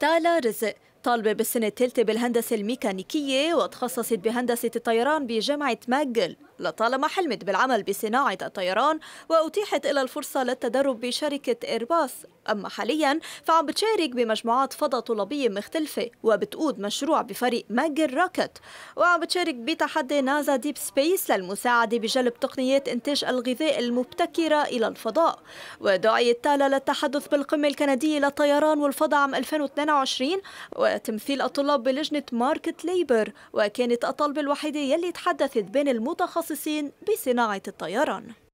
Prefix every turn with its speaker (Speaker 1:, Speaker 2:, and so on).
Speaker 1: تالا رزق طالبة بالسنة الثالثة بالهندسة الميكانيكية وتخصصت بهندسة الطيران بجامعة ماجل لطالما حلمت بالعمل بصناعة الطيران وأتيحت إلى الفرصة للتدرب بشركة إيرباص أما حاليا فعم بتشارك بمجموعات فضاء طلابية مختلفة وبتقود مشروع بفريق ماجر راكت وعم بتشارك بتحدي نازا ديب سبيس للمساعدة بجلب تقنيات إنتاج الغذاء المبتكرة إلى الفضاء ودعيت تالا للتحدث بالقمة الكندية للطيران والفضاء عام 2022 وتمثيل الطلاب بلجنة ماركت ليبر وكانت الطالبة الوحيدة يلي تحدثت بين المتخصصين المتخصصين بصناعة الطيران